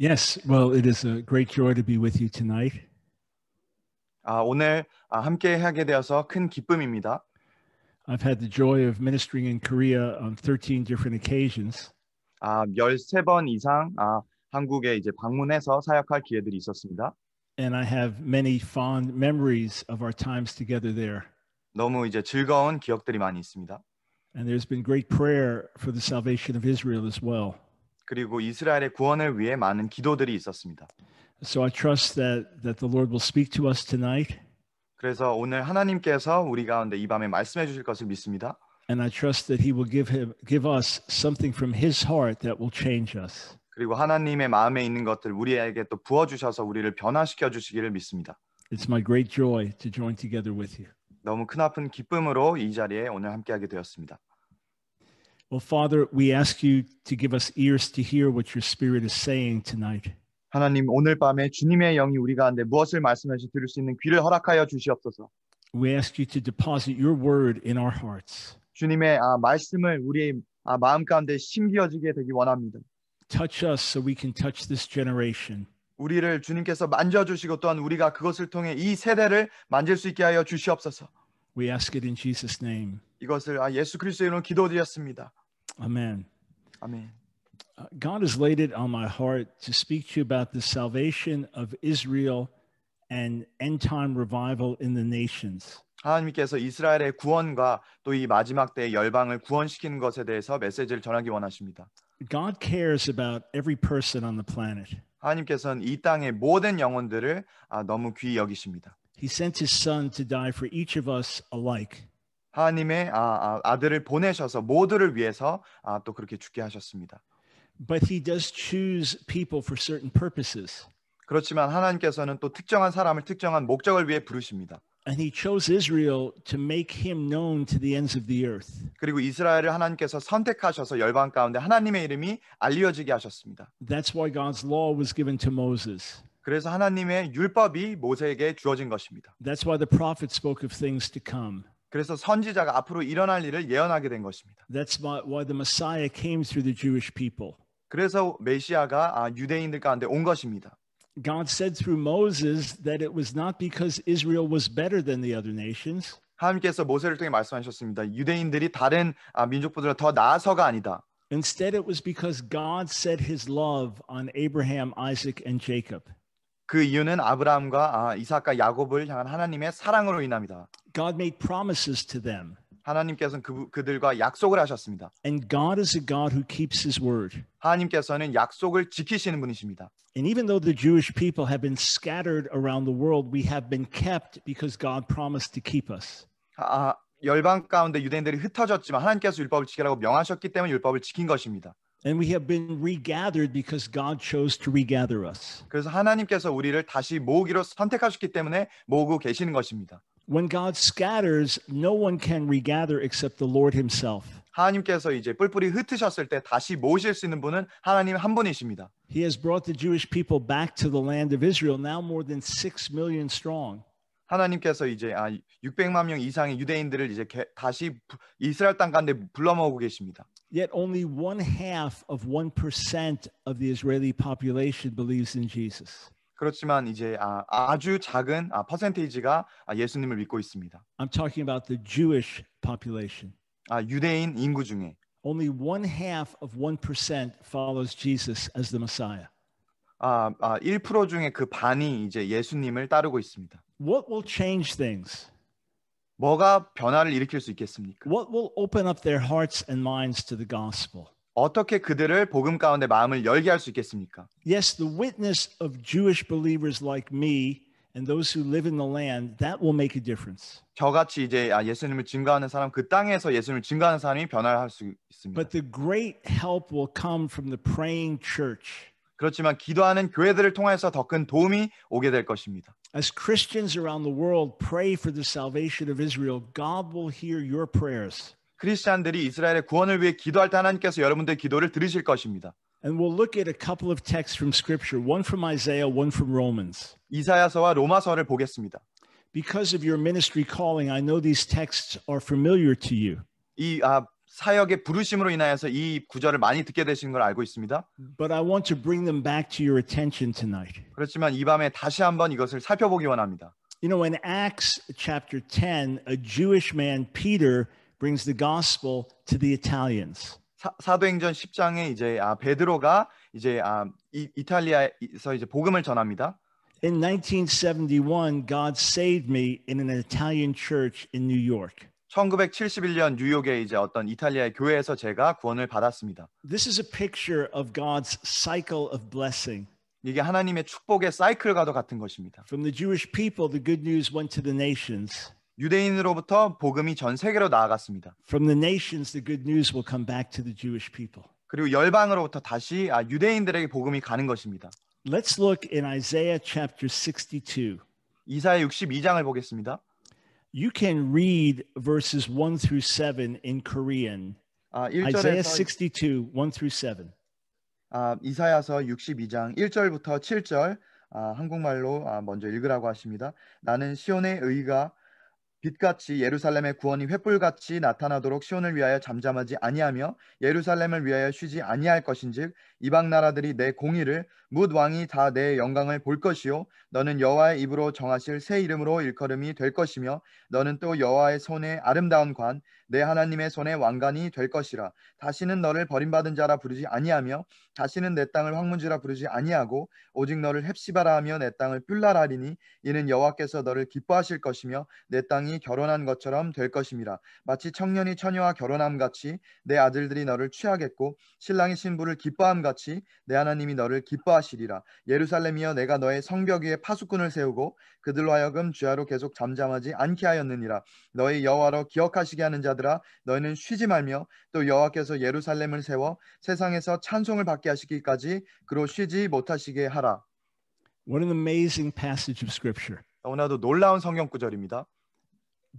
Yes, well, it is a great joy to be with you tonight. 아, 오늘 아, 함께 하게 되어서 큰 기쁨입니다. I've had the joy of ministering in Korea on 13 different occasions. 아, 13번 이상 아, 한국에 이제 방문해서 사역할 기회들이 있었습니다. And I have many fond memories of our times together there. 너무 이제 즐거운 기억들이 많이 있습니다. And there's been great prayer for the salvation of Israel as well. 그리고 이스라엘의 구원을 위해 많은 기도들이 있었습니다. So I trust that that the Lord will speak to us tonight. 그래서 오늘 하나님께서 우리 가운데 이 밤에 말씀해 주실 것을 믿습니다. And I trust that he will give him give us something from his heart that will change us. 그리고 하나님의 마음에 있는 것들 우리에게 또 부어 주셔서 우리를 변화시켜 주시기를 믿습니다. It's my great joy to join together with you. 너무 크나큰 기쁨으로 이 자리에 오늘 함께하게 되었습니다. Well, Father, we ask you to give us ears to hear what your spirit is saying tonight. 하나님 오늘 밤에 주님의 영이 우리 가운데 무엇을 말씀하시 들을 수 있는 귀를 허락하여 주시옵소서. We ask you to deposit your word in our hearts. 주님의 아, 말씀을 우리 아, 마음 가운데 심겨지게 되기 원합니다. Touch us so we can touch this generation. 우리를 주님께서 만져 주시고 또한 우리가 그것을 통해 이 세대를 만질 수 있게 하여 주시옵소서. We ask it in Jesus name. 이것을 아, 예수 그리스도의 이름으로 기도드렸습니다. Amen. Amen. Uh, God has laid it on my heart to speak to you about the salvation of Israel and end time revival in the nations. 하나님께서 이스라엘의 구원과 또 마지막 때의 열방을 구원시키는 것에 대해서 메시지를 전하기 원하십니다. God cares about every person on the planet. 하나님께서는 이 땅의 모든 영혼들을 아, 너무 귀히 여기십니다. He sent his son to die for each of us alike. 하나님의 아, 아, 들을 보내셔서 모두를 위해서 아, 또 그렇게 죽게 하셨습니다. But he does choose people for certain purposes. 그렇지만 하나님께서는 또 특정한 사람을 특정한 목적을 위해 부르십니다. And he chose Israel to make him known to the ends of the earth. 그리고 이스라엘을 하나님께서 선택하셔서 열방 가운데 하나님의 이름이 알려지게 하셨습니다. That's why God's law was given to Moses. 그래서 하나님의 율법이 모세에게 주어진 것입니다. That's why the prophet spoke of things to come. 그래서 선지자가 앞으로 일어날 일을 예언하게 된 것입니다. That's why the Messiah came through the Jewish people. 그래서 메시아가 아, 유대인들 가운데 온 것입니다. God said through Moses that it was not because Israel was better than the other nations. 하나님께서 모세를 통해 말씀하셨습니다. 유대인들이 다른 아, 민족보다 더 나아서가 아니다. Instead, it was because God set His love on Abraham, Isaac, and Jacob. 그 이유는 아브라함과 아, 이삭과 야곱을 향한 하나님의 사랑으로 인합니다. God made promises to them. 하나님께서는 그, 그들과 약속을 하셨습니다. And God is a God who keeps his word. 하나님께서는 약속을 지키시는 분이십니다. And even though the Jewish people have been scattered around the world, we have been kept because God promised to keep us. 아, 열방 가운데 유대인들이 흩어졌지만 하나님께서 율법을 지키라고 명하셨기 때문에 율법을 지킨 것입니다. And we have been regathered because God chose to regather us. 그래서 하나님께서 우리를 다시 모으기로 선택하셨기 때문에 모으고 계시는 것입니다. When God scatters, no one can regather except the Lord himself. 하나님께서 이제 뿔뿔이 흩으셨을 때 다시 모실 수 있는 분은 하나님 한 분이십니다. He has brought the Jewish people back to the land of Israel, now more than 6 million strong. 하나님께서 이제 아 600만 명 이상의 유대인들을 이제 개, 다시 이스라엘 땅 가운데 불러 계십니다. Yet only one half of 1% of the Israeli population believes in Jesus. 그렇지만 이제 아, 아주 작은 아, 퍼센테이지가 아, 예수님을 믿고 있습니다. I'm talking about the Jewish population. 아, 유대인 인구 중에 Only one half of 1% follows Jesus as the Messiah. 아, 아, 1% 중에 그 반이 이제 예수님을 따르고 있습니다. What will change things? 뭐가 변화를 일으킬 수 있겠습니까? What will open up their hearts and minds to the gospel? 어떻게 그들을 복음 가운데 마음을 열게 있겠습니까? Yes, the witness of Jewish believers like me and those who live in the land, that will make a difference. 저같이 이제 예수님을 증거하는 사람, 그 땅에서 예수님을 증거하는 사람이 변화를 할 있습니다. But the great help will come from the praying church. 그렇지만 기도하는 교회들을 통해서 더 도움이 오게 될 것입니다. As Christians around the world pray for the salvation of Israel, God will hear your prayers. 크리스천들이 이스라엘의 구원을 위해 기도할 때 하나님께서 여러분들의 기도를 들으실 것입니다. And we'll look at a couple of texts from scripture, one from Isaiah, one from Romans. 이사야서와 로마서를 보겠습니다. Because of your ministry calling, I know these texts are familiar to you. 이 아, 사역의 부르심으로 인하여서 이 구절을 많이 듣게 되신 걸 알고 있습니다. But I want to bring them back to your attention tonight. 그렇지만 이 밤에 다시 한번 이것을 살펴보기 원합니다. You know, in Acts chapter 10, a Jewish man, Peter, brings the gospel to the Italians. 사도행전 10장에 이제 아, 베드로가 이제 아, 이, 이탈리아에서 이제 복음을 전합니다. In 1971, God saved me in an Italian church in New York. 1971년 이제 어떤 이탈리아의 교회에서 제가 구원을 받았습니다. This is a picture of God's cycle of blessing. 이게 하나님의 축복의 사이클과도 같은 것입니다. From the Jewish people, the good news went to the nations. 유대인으로부터 복음이 전 세계로 나아갔습니다. From the nations, the good news will come back to the Jewish people. 그리고 열방으로부터 다시 아, 유대인들에게 복음이 가는 것입니다. Let's look in Isaiah chapter 62. 이사야 62장을 보겠습니다. You can read verses 1 through 7 in Korean. 아, 1절에서 Isaiah 62, 1 through 7. 아, 이사야서 62장 1절부터 7절 아, 한국말로 아, 먼저 읽으라고 하십니다. 나는 시온의 의가 빛같이 예루살렘의 구원이 횃불같이 나타나도록 시온을 위하여 잠잠하지 아니하며 예루살렘을 위하여 쉬지 아니할 것인즉 이방 나라들이 내 공의를 뭇 왕이 다 내 영광을 볼 것이요 너는 여호와의 입으로 정하실 새 이름으로 일컬음이 될 것이며 너는 또 여호와의 손에 아름다운 관내 하나님의 손에 왕관이 될 것이라 다시는 너를 버림받은 자라 부르지 아니하며 다시는 내 땅을 황문지라 부르지 아니하고 오직 너를 헵시바라 하며 내 땅을 뿔라라리니 이는 여호와께서 너를 기뻐하실 것이며 내 땅이 결혼한 것처럼 될 것임이라 마치 청년이 처녀와 결혼함 같이 내 아들들이 너를 취하겠고 신랑이 신부를 기뻐함 같이 내 하나님이 너를 기뻐하시리라 예루살렘이여 내가 너의 성벽 위에 파수꾼을 세우고 그들로 하여금 죄하로 계속 잠잠하지 않게 하였느니라 너의 여호와로 기억하시게 하는 자 아들아 너희는 쉬지 말며 또 여호와께서 예루살렘을 세워 세상에서 찬송을 받게 하시기까지 그로 쉬지 못하시게 하라. What an amazing passage of scripture. 너무나도 놀라운 성경 구절입니다.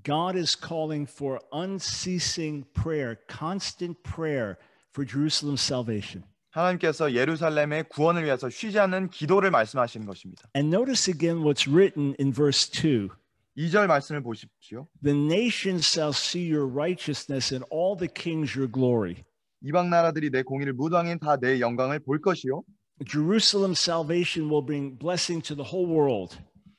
God is calling for unceasing prayer, constant prayer for Jerusalem's salvation. 하나님께서 예루살렘의 구원을 위해서 쉬지 않는 기도를 말씀하시는 것입니다. And notice again what's written in verse 2. 2절 말씀을 보십시오. The nations shall see your righteousness and all the kings your glory. 이방 나라들이 내 공의를 무당인 다 내 영광을 볼 것이요. Jerusalem salvation will bring blessing to the whole world.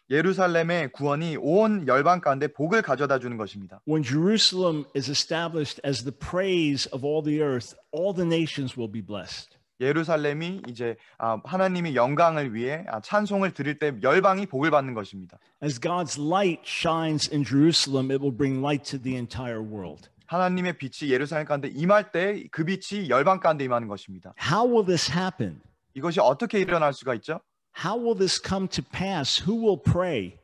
예루살렘의 구원이 온 열방 가운데 복을 가져다 주는 것입니다. When Jerusalem is established as the praise of all the earth, all the nations will be blessed. 예루살렘이 이제 하나님의 영광을 위해 찬송을 드릴 때 열방이 복을 받는 것입니다. As God's light shines in Jerusalem, it will bring light to the entire world. 하나님의 빛이 예루살렘 가운데 임할 때 그 빛이 열방 가운데 임하는 것입니다. How will this happen? 이것이 어떻게 일어날 수가 있죠? How will this come to pass? Who will pray?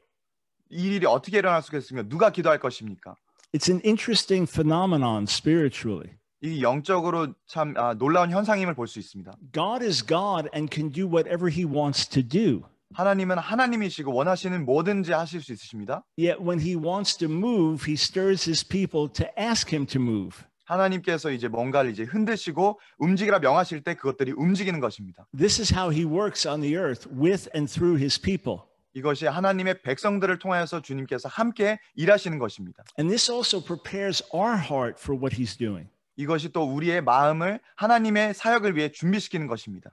이 일이 어떻게 일어날 수가 있습니까? 누가 기도할 것입니까? It's an interesting phenomenon spiritually. 이 영적으로 참 아, 놀라운 현상임을 볼 수 있습니다. God is God and can do whatever he wants to do. 하나님은 하나님이시고 원하시는 뭐든지 하실 수 있으십니다. Yet when he wants to move, he stirs his people to ask him to move. 하나님께서 이제 뭔가를 이제 흔드시고 움직이라 명하실 때 그것들이 움직이는 것입니다. This is how he works on the earth with and through his people. 이것이 하나님의 백성들을 통하여서 주님께서 함께 일하시는 것입니다. And this also prepares our heart for what he's doing. 이것이 또 우리의 마음을 하나님의 사역을 위해 준비시키는 것입니다.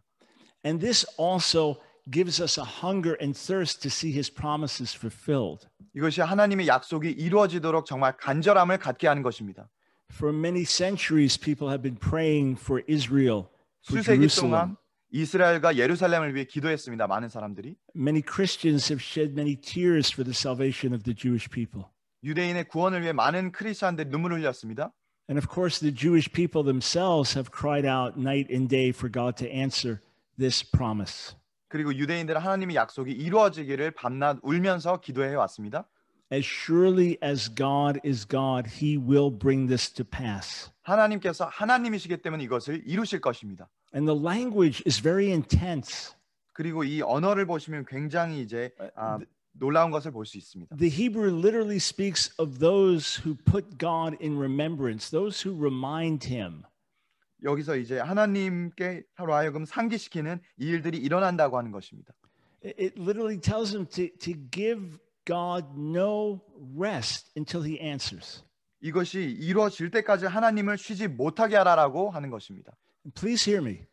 And this also gives us a hunger and thirst to see his promises fulfilled. 이것이 하나님의 약속이 이루어지도록 정말 간절함을 갖게 하는 것입니다. For many centuries people have been praying for Israel, for 수세기 Jerusalem. 동안 이스라엘과 예루살렘을 위해 기도했습니다. 많은 사람들이 Many Christians have shed many tears for the salvation of the Jewish people. 유대인의 구원을 위해 많은 크리스천들이 눈물을 흘렸습니다. And of course, the Jewish people themselves have cried out night and day for God to answer this promise. 그리고 유대인들은 하나님의 약속이 이루어지기를 밤낮 울면서 기도해 왔습니다. As surely as God is God, he will bring this to pass. 하나님께서 하나님이시기 때문에 이것을 이루실 것입니다. And the language is very intense. 그리고 이 언어를 보시면 굉장히 이제 아, uh, 놀라운 것을 볼 있습니다. The Hebrew literally speaks of those who put God in remembrance, those who remind him. 여기서 이제 하나님께 서로 하여금 상기시키는 일들이 일어난다고 하는 것입니다. It literally tells him to to give God no rest until he answers. 이것이 이루어질 때까지 하나님을 쉬지 못하게 하라라고 하는 것입니다. Please hear me.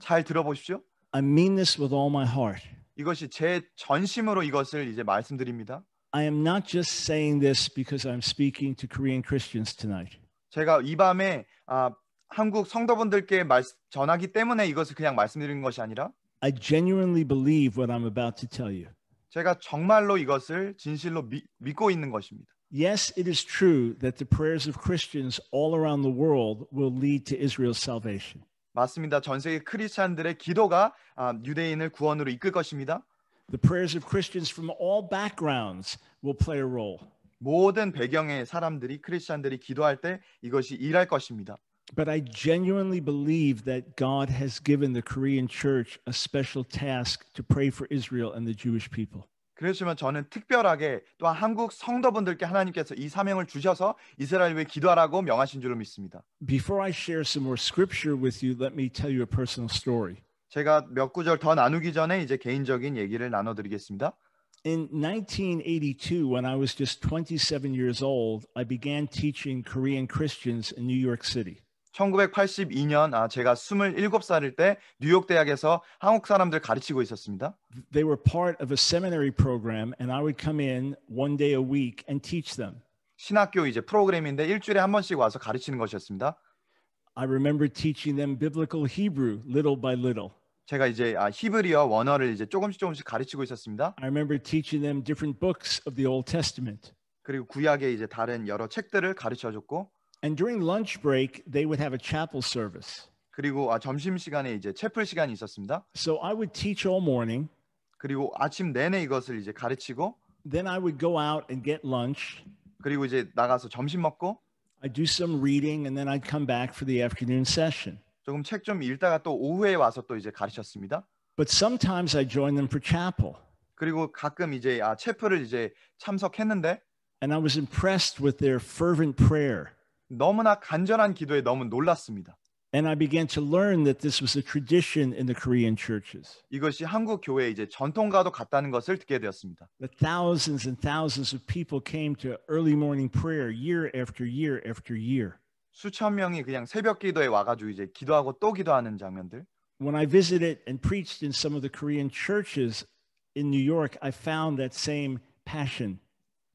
잘 들어보십시오. I mean this with all my heart. 이것이 제 전심으로 이것을 이제 말씀드립니다. I am not just saying this because I'm speaking to Korean Christians tonight. 제가 이 밤에 아, 한국 성도분들께 말, 전하기 때문에 이것을 그냥 말씀드리는 것이 아니라 I genuinely believe what I'm about to tell you. 제가 정말로 이것을 진실로 미, 믿고 있는 것입니다. Yes, it is true that the prayers of Christians all around the world will lead to Israel's salvation. 맞습니다. 전 세계 크리스찬들의 기도가 아, 유대인을 구원으로 이끌 것입니다. The prayers of Christians from all backgrounds will play a role. 모든 배경의 사람들이 크리스찬들이 기도할 때 이것이 일할 것입니다. But I genuinely believe that God has given the Korean church a special task to pray for Israel and the Jewish people. 그렇지만 저는 특별하게 또한 한국 성도분들께 하나님께서 이 사명을 주셔서 이스라엘 위해 기도하라고 명하신 줄로 믿습니다. Before I share some more scripture with you, let me tell you a personal story. 제가 몇 구절 더 나누기 전에 이제 개인적인 얘기를 나눠 드리겠습니다. In 1982 when I was just 27 years old, I began teaching Korean Christians in New York City. 1982년 아 제가 27살일 때 뉴욕 대학에서 한국 사람들 가르치고 있었습니다. They were part of a seminary program and I would come in one day a week and teach them. 신학교 이제 프로그램인데 일주일에 한 번씩 와서 가르치는 것이었습니다. I remember teaching them biblical Hebrew little by little. 제가 이제 아, 히브리어 원어를 이제 조금씩 조금씩 가르치고 있었습니다. I remember teaching them different books of the Old Testament. 그리고 구약의 이제 다른 여러 책들을 가르쳐 줬고 And during lunch break, they would have a chapel service. 그리고 아, 점심 시간에 이제 채플 시간이 있었습니다. So I would teach all morning. 그리고 아침 내내 이것을 이제 가르치고 Then I would go out and get lunch. 그리고 이제 나가서 점심 먹고 do some reading and then I'd come back for the afternoon session. 조금 책 좀 읽다가 또 오후에 와서 또 이제 가르쳤습니다. But sometimes I joined them for chapel. 그리고 가끔 이제 아 채플을 이제 참석했는데 And I was impressed with their fervent prayer. 너무나 간절한 기도에 너무 놀랐습니다. And I began to learn that this was a tradition in the Korean churches. 이것이 한국 교회 이제 전통과도 같다는 것을 듣게 되었습니다. That thousands and thousands of people came to early morning prayer year after year after year. 수천 명이 그냥 새벽 기도에 와가지고 이제 기도하고 또 기도하는 장면들. When I visited and preached in some of the Korean churches in New York, I found that same passion.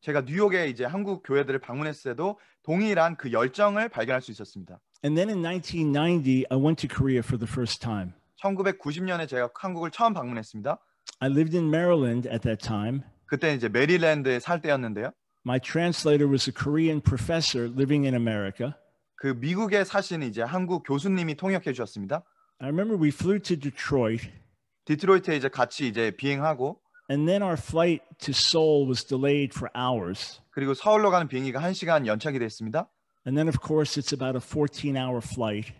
제가 뉴욕에 이제 한국 교회들을 방문했을 때도 동일한 그 열정을 발견할 수 있었습니다. And then in 1990, I went to Korea for the first time. 1990년에 제가 한국을 처음 방문했습니다. I lived in Maryland at that time. 그때 이제 메릴랜드에 살 때였는데요. My translator was a Korean professor living in America. 그 미국에 사신 이제 한국 교수님이 통역해 주셨습니다. I remember we flew to Detroit. 디트로이트에 이제 같이 이제 비행하고 And then our flight to Seoul was delayed for hours. 그리고 서울로 가는 비행기가 한 시간 연착이 됐습니다. And then of course it's about a 14-hour flight.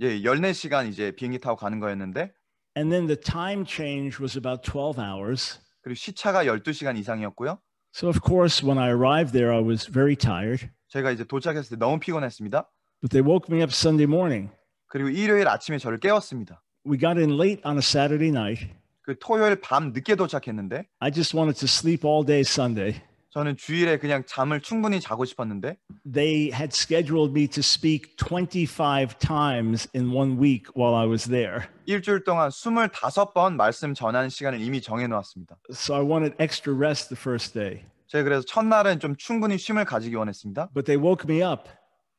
예, 14시간 이제 비행기 타고 가는 거였는데 And then the time change was about 12 hours. 그리고 시차가 12시간 이상이었고요. So of course when I arrived there I was very tired. 제가 이제 도착했을 때 너무 피곤했습니다. But they woke me up Sunday morning. 그리고 일요일 아침에 저를 깨웠습니다. We got in late on a Saturday night. 그 토요일 밤 늦게 도착했는데 I just wanted to sleep all day Sunday. 저는 주일에 그냥 잠을 충분히 자고 싶었는데 they had scheduled me to speak 25 times in one week while I was there. 일주일 동안 25번 말씀 전하는 시간을 이미 정해 놓았습니다. So I wanted extra rest the first day. 제가 그래서 첫날은 좀 충분히 쉼을 가지기 원했습니다. But they woke me up.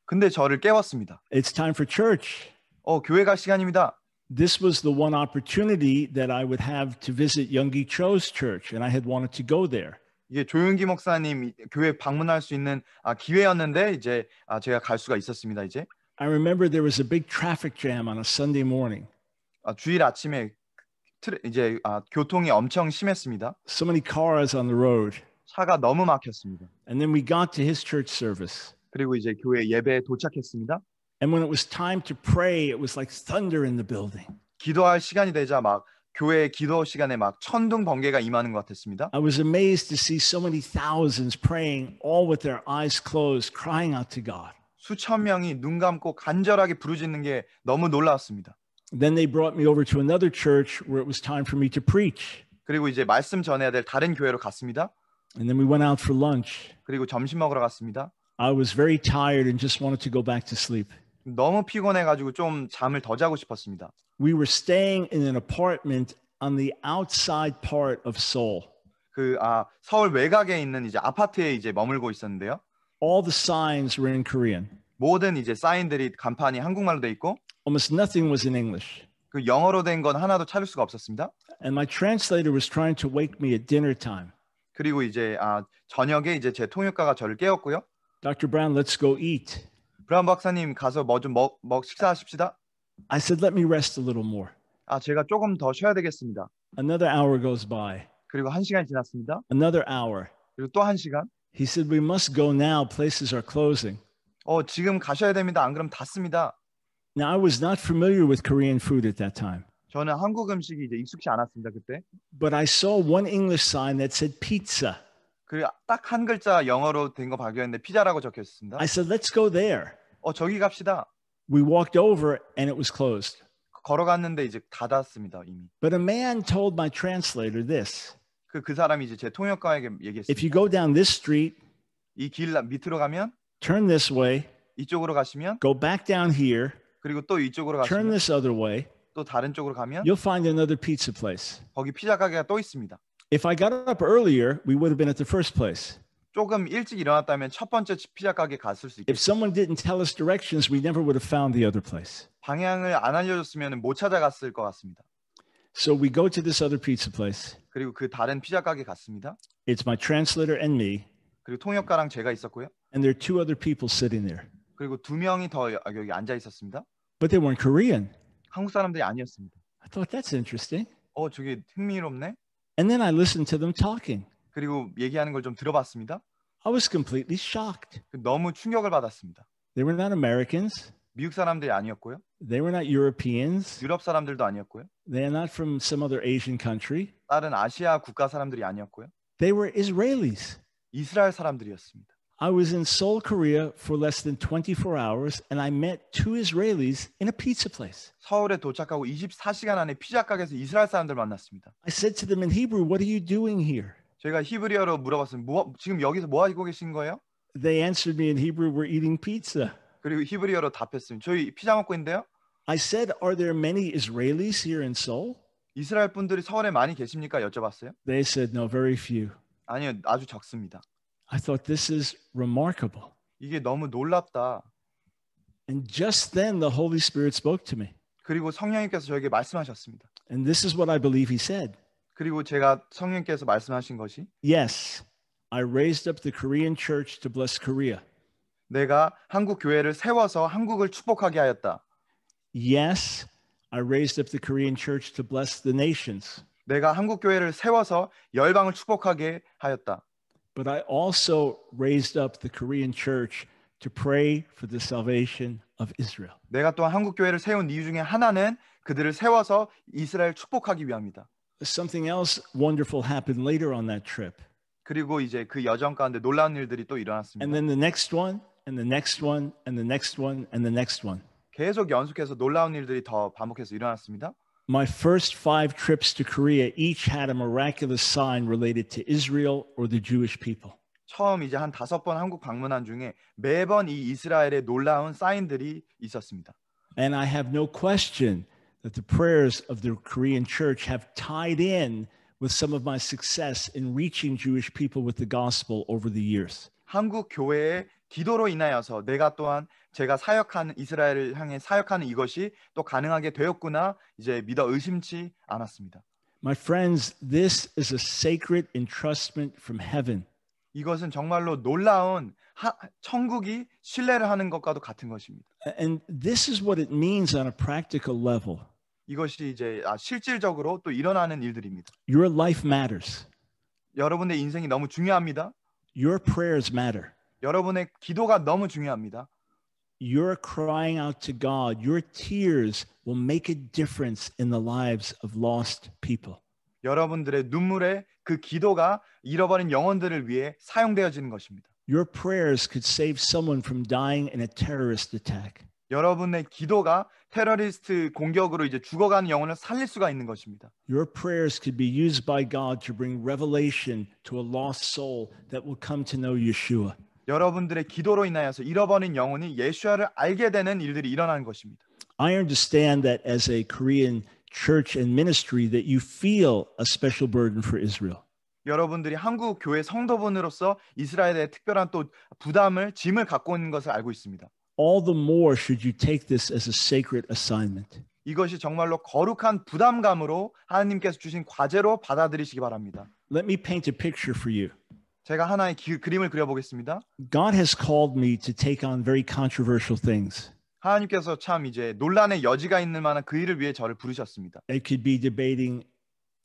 근데 저를 깨웠습니다. It's time for church. 어, 교회 갈 시간입니다. this was the one opportunity that I would have to visit Youngi Cho's church, and I had wanted to go there. 이게 조윤기 목사님 교회 방문할 수 있는 아, 기회였는데 이제 아, 제가 갈 수가 있었습니다 이제. I remember there was a big traffic jam on a Sunday morning. 아, 주일 아침에 트레, 이제 아, 교통이 엄청 심했습니다. So many cars on the road. 차가 너무 막혔습니다. And then we got to his church service. 그리고 이제 교회 예배에 도착했습니다. And when it was time to pray, it was like thunder in the building. 기도할 시간이 되자 막 교회 기도 시간에 막 천둥 번개가 임하는 것 같았습니다. I was amazed to see so many thousands praying all with their eyes closed crying out to God. 수천 명이 눈 감고 간절하게 부르짖는 게 너무 놀라웠습니다. Then they brought me over to another church where it was time for me to preach. 그리고 이제 말씀 전해야 될 다른 교회로 갔습니다. And then we went out for lunch. 그리고 점심 먹으러 갔습니다. I was very tired and just wanted to go back to sleep. 너무 피곤해가지고 좀 잠을 더 자고 싶었습니다. We were staying in an apartment on the outside part of Seoul. 그 아 서울 외곽에 있는 이제 아파트에 이제 머물고 있었는데요. All the signs were in Korean. 모든 이제 사인들이 간판이 한국말로 돼 있고. Almost nothing was in English. 그 영어로 된 건 하나도 찾을 수가 없었습니다. And my translator was trying to wake me at dinner time. 그리고 이제 아 저녁에 이제 제 통역가가 저를 깨웠고요. Dr. Brown, let's go eat. 그럼 박사님 가서 뭐 먹, 식사하십시다. I said, let me rest a little more. 아 제가 조금 더 쉬어야 되겠습니다. Another hour goes by. 그리고 한 시간 지났습니다. Another hour. 그리고 또 한 시간. He said, we must go now. Places are closing. 어 지금 가셔야 됩니다. 안 그럼 닫습니다. Now I was not familiar with Korean food at that time. 저는 한국 음식이 이제 익숙치 않았습니다 그때. But I saw one English sign that said pizza. 그리고 딱한 글자 영어로 된 거 발견했는데 피자라고 적혀 있습니다. I said, let's go there. 어 저기 갑시다. We walked over and it was closed. 걸어갔는데 이제 닫았습니다 이미. But a man told my translator this. 그 사람이 이제 제 통역가에게 If you go down this street, 이길 밑으로 가면 turn this way. 이쪽으로 가시면 go back down here. 그리고 또 이쪽으로 가시면 turn this other way. 또 다른 쪽으로 가면 you'll find another pizza place. 거기 피자 가게가 또 있습니다. If I got up earlier, we would have been at the first place. 조금 일찍 일어났다면 첫 번째 피자 가게 갔을 수 If 있겠죠. someone didn't tell us directions, we never would have found the other place. 방향을 안 알려줬으면 못 찾아갔을 것 같습니다. So we go to this other pizza place. 그리고 그 다른 피자 가게 갔습니다. It's my translator and me, 그리고 통역가랑 제가 있었고요. and there are two other people sitting there. 그리고 두 명이 더 여- 여기 앉아 있었습니다. But they weren't Korean. 한국 사람들이 아니었습니다. I thought that's interesting. 어, 저게 흥미롭네. And then I listened to them talking. 그리고 얘기하는 걸 들어봤습니다. I was completely shocked. 너무 충격을 받았습니다. They were not Americans. 미국 사람들이 아니었고요. They were not Europeans. 유럽 사람들도 아니었고요. They are not from some other Asian country. 다른 아시아 국가 사람들이 아니었고요. They were Israelis. 이스라엘 사람들이었습니다. I was in Seoul, Korea for less than 24 hours and I met two Israelis in a pizza place. 서울에 도착하고 24시간 안에 피자 가게에서 이스라엘 사람들 만났습니다. I said to them in Hebrew, "What are you doing here?" 제가 히브리어로 물어봤으면 뭐, 지금 여기서 뭐 하고 계신 거예요? They answered me in Hebrew, we're eating pizza. 그리고 히브리어로 답했습니다. 저희 피자 먹고 있는데요. I said, are there many Israelis here in Seoul? 이스라엘 분들이 서울에 많이 계십니까? 여쭤봤어요. They said, no, very few. 아니요, 아주 적습니다. I thought this is remarkable. 이게 너무 놀랍다. And just then the Holy Spirit spoke to me. 그리고 성령님께서 저에게 말씀하셨습니다. And this is what I believe he said. 그리고 제가 성령께서 말씀하신 것이 Yes, I raised up the Korean church to bless Korea. 내가 한국 교회를 세워서 한국을 축복하게 하였다. Yes, I raised up the Korean church to bless the nations. 내가 한국 교회를 세워서 열방을 축복하게 하였다. But I also raised up the Korean church to pray for the salvation of Israel. 내가 또한 한국 교회를 세운 이유 중에 하나는 그들을 세워서 이스라엘 축복하기 위함이다. something else wonderful happened later on that trip. 그리고 이제 그 여정 가운데 놀라운 일들이 또 일어났습니다. And then the next one and the next one and the next one and the next one. 계속 연속해서 놀라운 일들이 더 반복해서 일어났습니다. My first five trips to Korea each had a miraculous sign related to Israel or the Jewish people. 처음 이제 한 다섯 번 한국 방문한 중에 매번 이 이스라엘의 놀라운 사인들이 있었습니다. And I have no question that the prayers of the Korean church have tied in with some of my success in reaching Jewish people with the gospel over the years. 한국 교회의 기도로 인하여서 내가 또한 제가 이스라엘을 향해 사역하는 이것이 또 가능하게 되었구나 이제 믿어 의심치 않았습니다. My friends, this is a sacred entrustment from heaven. 이것은 정말로 놀라운 하, 천국이 신뢰를 하는 것과도 같은 것입니다. And this is what it means on a practical level. 이것이 이제 아, 실질적으로 또 일어나는 일들입니다. Your life matters. 여러분의 인생이 너무 중요합니다. Your prayers matter. 여러분의 기도가 너무 중요합니다. Your crying out to God, your tears will make a difference in the lives of lost people. 여러분들의 눈물에 그 기도가 잃어버린 영혼들을 위해 사용되어지는 것입니다. Your prayers could save someone from dying in a terrorist attack. 여러분의 기도가 테러리스트 공격으로 이제 죽어가는 영혼을 살릴 수가 있는 것입니다. Your prayers could be used by God to bring revelation to a lost soul that will come to know Yeshua. 여러분들의 기도로 인하여서 잃어버린 영혼이 예수야를 알게 되는 일들이 일어나는 것입니다. I understand that as a Korean church and ministry that you feel a special burden for Israel. 여러분들이 한국 교회 성도분으로서 이스라엘의 특별한 또 부담을 짐을 갖고 있는 것을 알고 있습니다. all the more should you take this as a sacred assignment. 이것이 정말로 거룩한 부담감으로 하나님께서 주신 과제로 받아들이시기 바랍니다. Let me paint a picture for you. 제가 하나의 기, 그림을 그려보겠습니다. God has called me to take on very controversial things. 하나님께서 참 이제 논란의 여지가 있는 만한 그 일을 위해 저를 부르셨습니다. It could be debating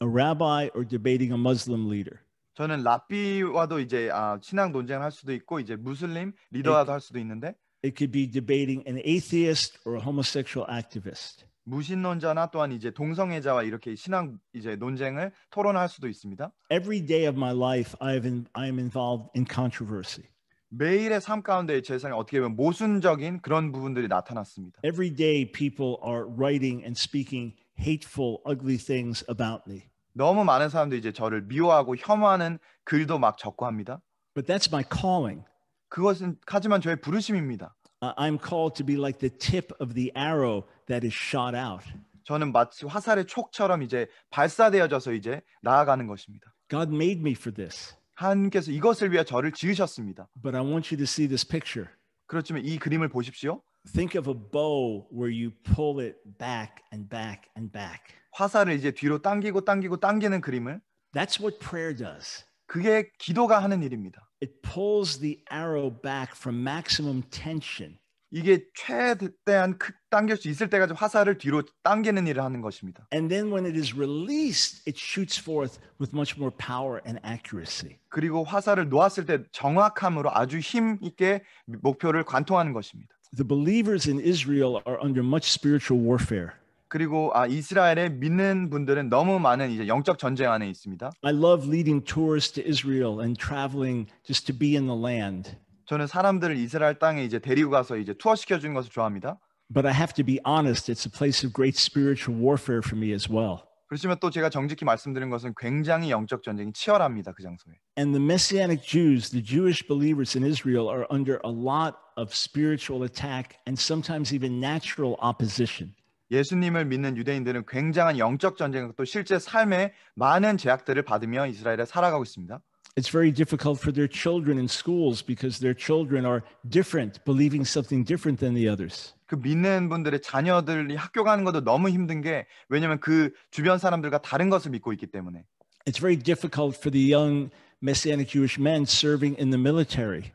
a rabbi or debating a Muslim leader. 저는 랍비와도 이제 아, 신앙 논쟁을 할 수도 있고 이제 무슬림 리더와도 할 수도 있는데 It could be debating an atheist or a homosexual activist. 무신론자나 또한 이제 동성애자와 이렇게 신앙 이제 논쟁을 토론할 수도 있습니다. Every day of my life, I've in, I'm involved in controversy. 매일의 삶 가운데 제 삶에 어떻게 보면 모순적인 그런 부분들이 나타났습니다. Every day, people are writing and speaking hateful, ugly things about me. 너무 많은 사람들이 이제 저를 미워하고 혐오하는 글도 막 적고 합니다. But that's my calling. 그것은 하지만 저의 부르심입니다. Uh, I'm called to be like the tip of the arrow that is shot out. 저는 마치 화살의 촉처럼 이제 발사되어져서 이제 나아가는 것입니다. God made me for this. 하나님께서 이것을 위해 저를 지으셨습니다. But I want you to see this picture. 그렇지만 이 그림을 보십시오. Think of a bow where you pull it back and back and back. 화살을 이제 뒤로 당기고 당기고 당기는 그림을 That's what prayer does. 그게 기도가 하는 일입니다. It pulls the arrow back from maximum tension. 이게 최대한 당길 수 있을 때까지 화살을 뒤로 당기는 일을 하는 것입니다. And then when it is released, it shoots forth with much more power and accuracy. 그리고 화살을 놓았을 때 정확함으로 아주 힘 있게 목표를 관통하는 것입니다. The believers in Israel are under much spiritual warfare. 그리고 아 이스라엘에 믿는 분들은 너무 많은 이제 영적 전쟁 안에 있습니다. I love leading tours to Israel and traveling just to be in the land. 저는 사람들을 이스라엘 땅에 이제 데리고 가서 이제 투어 시켜 주는 것을 좋아합니다. But I have to be honest, it's a place of great spiritual warfare for me as well. 그렇지만 또 제가 정직히 말씀드린 것은 굉장히 영적 전쟁이 치열합니다 그 장소에. And the Messianic Jews, the Jewish believers in Israel, are under a lot of spiritual attack and sometimes even natural opposition. 예수님을 믿는 유대인들은 굉장한 영적 전쟁과 또 실제 삶에 많은 제약들을 받으며 이스라엘에 살아가고 있습니다. It's very difficult for their children in schools because their children are different, believing something different than the others. 그 믿는 분들의 자녀들이 학교 가는 것도 너무 힘든 게 왜냐면 그 주변 사람들과 다른 것을 믿고 있기 때문에. It's very difficult for the young messianic Jewish men serving in the military.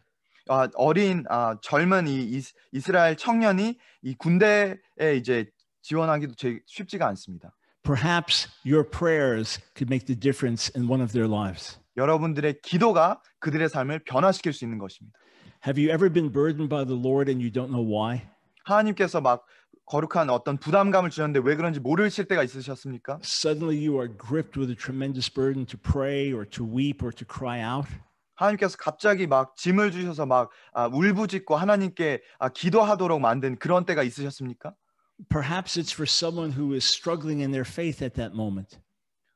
아, 어린 아, 젊은 이 이스라엘 청년이 이 군대에 이제 지원하기도 쉽지가 않습니다. Perhaps your prayers could make the difference in one of their lives. 여러분들의 기도가 그들의 삶을 변화시킬 수 있는 것입니다. Have you ever been burdened by the Lord and you don't know why? 하나님께서 막 거룩한 어떤 부담감을 주셨는데 왜 그런지 모르실 때가 있으셨습니까? Suddenly you are gripped with a tremendous burden to pray or to weep or to cry out. 하나님께서 갑자기 막 짐을 주셔서 막 아, 울부짖고 하나님께 아, 기도하도록 만든 그런 때가 있으셨습니까? perhaps it's for someone who is struggling in their faith at that moment.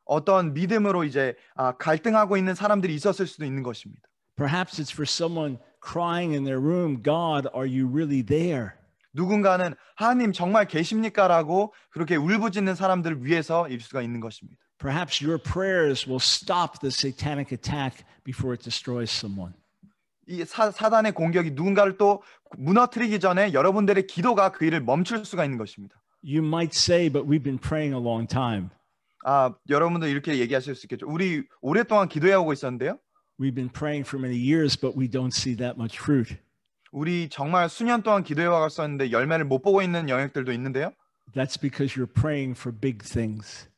어떤 믿음으로 이제 아, 갈등하고 있는 사람들이 있었을 수도 있는 것입니다. Perhaps it's for someone crying in their room, God, are you really there? 누군가는 하나님 정말 계십니까라고 그렇게 울부짖는 사람들을 위해서 일 수가 있는 것입니다. Perhaps your prayers will stop the satanic attack before it destroys someone. 이 사, 사단의 공격이 누군가를 또 무너뜨리기 전에 여러분들의 기도가 그 일을 멈출 수가 있는 것입니다. You might say, but we've been praying a long time. 아, 여러분도 이렇게 얘기하실 수 있겠죠. 우리 오랫동안 기도해 오고 있었는데요. We've been praying for many years, but we don't see that much fruit. 우리 정말 수년 동안 기도해 왔었는데 열매를 못 보고 있는 영역들도 있는데요. That's because you're praying for big things.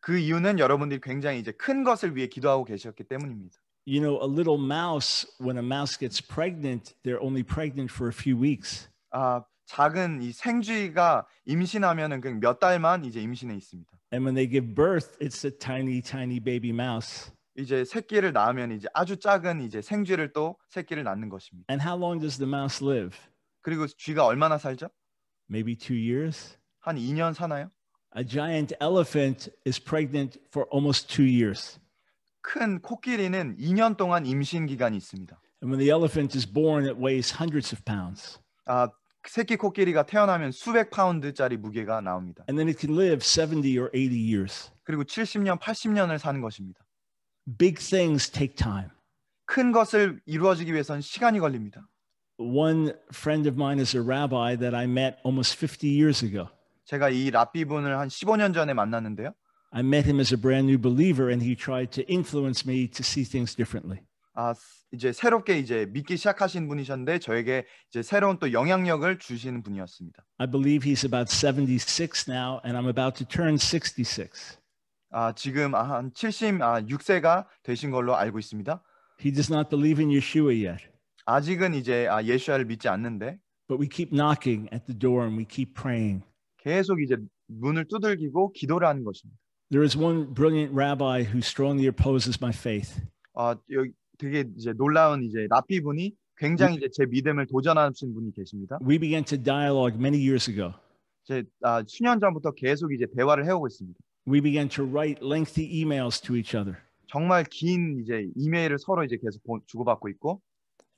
그 이유는 여러분들이 굉장히 이제 큰 것을 위해 기도하고 계셨기 때문입니다. you know, a little mouse, when a mouse gets pregnant, they're only pregnant for a few weeks. 아, 작은 이 생쥐가 임신하면은 그냥 몇 달만 이제 임신해 있습니다. And when they give birth, it's a tiny, tiny baby mouse. 이제 새끼를 낳으면 이제 아주 작은 이제 생쥐를 또 새끼를 낳는 것입니다. And how long does the mouse live? 그리고 쥐가 얼마나 살죠? Maybe two years. 한 2년 사나요? A giant elephant is pregnant for almost two years. 큰 코끼리는 2년 동안 임신 기간이 있습니다. And when the elephant is born, it weighs hundreds of pounds. 아, 새끼 코끼리가 태어나면 수백 파운드짜리 무게가 나옵니다. And then it can live 70 or 80 years. 그리고 70년, 80년을 사는 것입니다. Big things take time. 큰 것을 이루어지기 위해선 시간이 걸립니다. One friend of mine is a rabbi that I met almost 50 years ago. 제가 이 랍비 분을 한 15년 전에 만났는데요. I met him as a brand new believer and he tried to influence me to see things differently. 아, 이제 새롭게 이제 믿기 시작하신 분이셨는데 저에게 이제 새로운 또 영향력을 주시는 분이었습니다. I believe he's about 76 now and I'm about to turn 66. 아, 지금 한7 6세가 되신 걸로 알고 있습니다. He does not believe in Yeshua yet. 아직은 이제 아, 예수야를 믿지 않는데. But we keep knocking at the door and we keep praying. 계속 이제 문을 두들기고 기도를 하는 것입니다. There is one brilliant rabbi who strongly opposes my faith. 어, 여기 되게 이제 놀라운 이제 라피 분이 굉장히 이제 제 믿음을 도전하신 분이 계십니다. We began to dialogue many years ago. 이제 아, 수년 전부터 계속 이제 대화를 해오고 있습니다. We began to write lengthy emails to each other. 정말 긴 이제 이메일을 서로 이제 계속 주고받고 있고.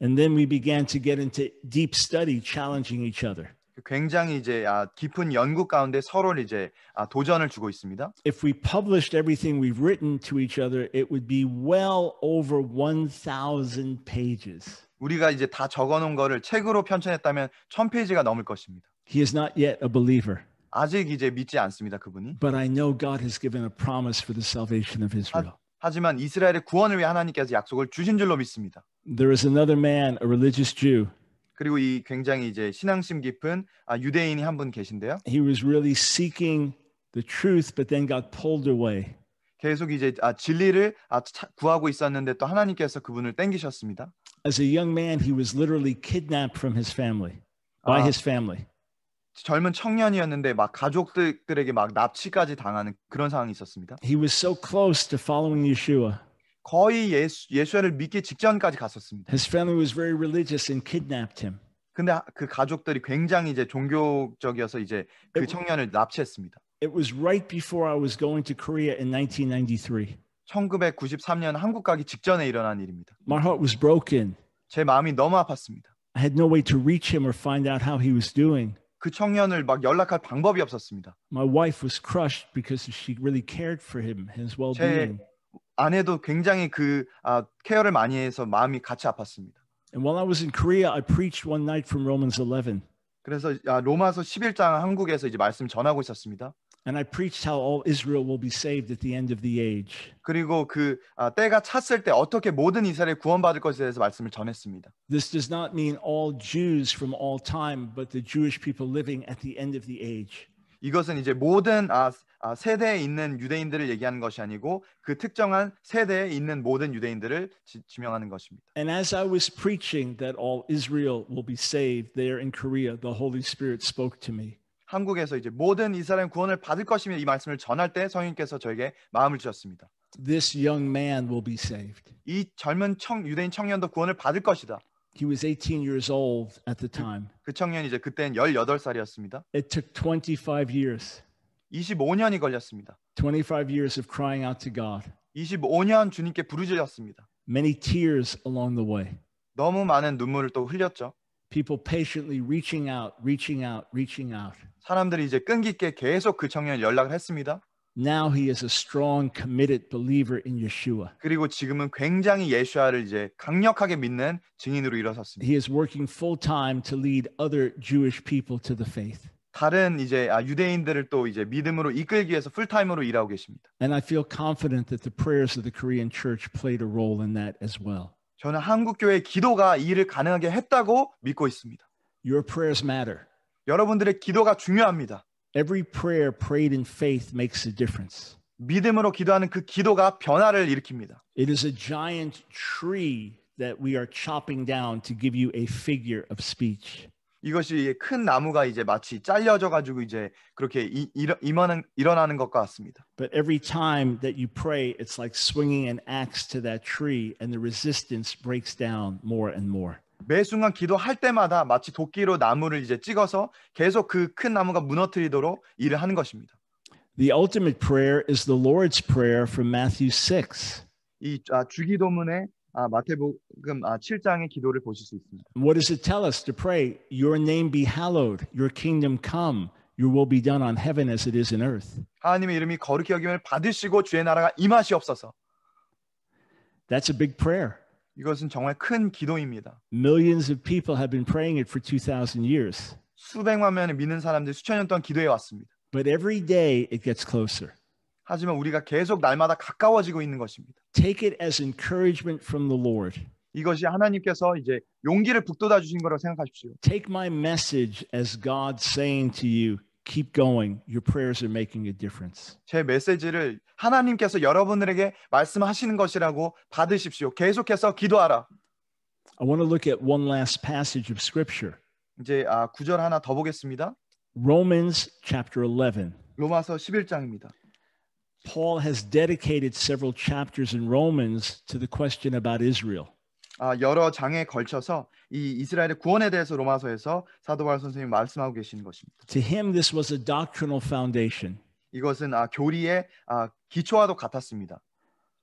And then we began to get into deep study, challenging each other. 굉장히 이제 아, 깊은 연구 가운데 서로를 이제 아, 도전을 주고 있습니다. If we published everything we've written to each other, it would be well over 1,000 pages. 우리가 이제 다 적어놓은 거를 책으로 편찬했다면 1,000페이지가 넘을 것입니다. He is not yet a believer. 아직 이제 믿지 않습니다 그분이. But I know God has given a promise for the salvation of Israel. 하, 하지만 이스라엘의 구원을 위해 하나님께서 약속을 주신 줄로 믿습니다. There is another man, a religious Jew. 그리고 이 굉장히 이제 신앙심 깊은 아, 유대인이 한 분 계신데요. He was really seeking the truth, but then got pulled away. 계속 이제 아, 진리를 아, 차, 구하고 있었는데 또 하나님께서 그분을 땡기셨습니다. As a young man, he was literally kidnapped from his family by 아, his family. 젊은 청년이었는데 막 가족들에게 막 납치까지 당하는 그런 상황이 있었습니다. He was so close to following Yeshua. 거의 예수, 예수를 믿기 직전까지 갔었습니다. His family was very religious and kidnapped him. 근데 그 가족들이 굉장히 이제 종교적이어서 이제 그 청년을 납치했습니다. It was right before I was going to Korea in 1993. 1993년 한국 가기 직전에 일어난 일입니다. My heart was broken. 제 마음이 너무 아팠습니다. I had no way to reach him or find out how he was doing. 그 청년을 막 연락할 방법이 없었습니다. My wife was crushed because she really cared for him, his well-being. 제 아내도 굉장히 그 아, 케어를 많이 해서 마음이 같이 아팠습니다. And while I was in Korea, I preached one night from Romans 11. 그래서 아, 로마서 11장 한국에서 이제 말씀 전하고 있었습니다. And I preached how all Israel will be saved at the end of the age. 그리고 그 아, 때가 찼을 때 어떻게 모든 이스라엘이 구원받을 것에 대해서 말씀을 전했습니다. This does not mean all Jews from all time, but the Jewish people living at the end of the age. 이것은 이제 모든 아, 세대에 있는 유대인들을 얘기하는 것이 아니고 그 특정한 세대에 있는 모든 유대인들을 지, 지명하는 것입니다. And as I was preaching that all Israel will be saved there in Korea, the Holy Spirit spoke to me. 한국에서 이제 모든 이스라엘 구원을 받을 것이며 이 말씀을 전할 때 성령께서 저에게 마음을 주셨습니다. This young man will be saved. 이 젊은 청, 유대인 청년도 구원을 받을 것이다. He was 18 years old at the time. 그 청년 이제 그때는 18살이었습니다. It took 25 years. 25년이 걸렸습니다. 25 years of crying out to God. 25년 주님께 부르짖었습니다. Many tears along the way. 너무 많은 눈물을 또 흘렸죠. People patiently reaching out, reaching out, reaching out. 사람들이 이제 끈기 있게 계속 그 청년 연락을 했습니다. Now he is a strong, committed believer in Yeshua. 그리고 지금은 굉장히 예수아를 이제 강력하게 믿는 증인으로 일어섰습니다. He is working full time to lead other Jewish people to the faith. 다른 이제 아, 유대인들을 또 이제 믿음으로 이끌기 위해서 풀타임으로 일하고 계십니다. And I feel confident that the prayers of the Korean church played a role in that as well. 저는 한국 교회의 기도가 이 일을 가능하게 했다고 믿고 있습니다. Your prayers matter. 여러분들의 기도가 중요합니다. Every prayer prayed in faith makes a difference. 믿음으로 기도하는 그 기도가 변화를 일으킵니다. It is a giant tree that we are chopping down to give you a figure of speech. 이것이 큰 나무가 이제 마치 잘려져 가지고 이제 그렇게 이, 일어, 임하는, 일어나는 것과 같습니다. But every time that you pray, it's like swinging an axe to that tree, and the resistance breaks down more and more. 매 순간 기도할 때마다 마치 도끼로 나무를 이제 찍어서 계속 그 큰 나무가 무너뜨리도록 일을 하는 것입니다. The ultimate prayer is the Lord's prayer from Matthew 6. 이 아, 주기도문의 아, 마태복음 아, 7장의 기도를 보실 수 있습니다. What does it tell us to pray? Your name be hallowed, your kingdom come, your will be done on heaven as it is in earth. 하나님의 이름이 거룩히 여김을 받으시고 주의 나라가 임하시옵소서. That's a big prayer. 이것은 정말 큰 기도입니다. Millions of people have been praying it for 2000 years. 수백만 명을 믿는 사람들이 수천 년 동안 기도해 왔습니다. But every day it gets closer. 하지만 우리가 계속 날마다 가까워지고 있는 것입니다. Take it as encouragement from the Lord. 이것이 하나님께서 이제 용기를 북돋아 주신 거라고 생각하십시오. Take my message as God saying to you, keep going. Your prayers are making a difference. 제 메시지를 하나님께서 여러분들에게 말씀하시는 것이라고 받으십시오. 계속해서 기도하라. I want to look at one last passage of scripture. 이제 아, 구절 하나 더 보겠습니다. Romans chapter 11. 로마서 11장입니다. Paul has dedicated several chapters in Romans to the question about Israel. 아, 여러 장에 걸쳐서 이 이스라엘의 구원에 대해서 로마서에서 사도 바울 말씀하고 계신 것입니다. To him this was a doctrinal foundation. 이것은 아, 교리의 아, 기초와도 같았습니다.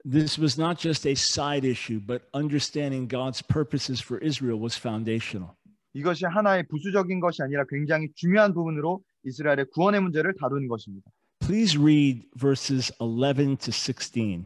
This was not just a side issue, but understanding God's purposes for Israel was foundational. 이것이 하나의 부수적인 것이 아니라 굉장히 중요한 부분으로 이스라엘의 구원의 문제를 다루는 것입니다. Please read verses 11 to 16.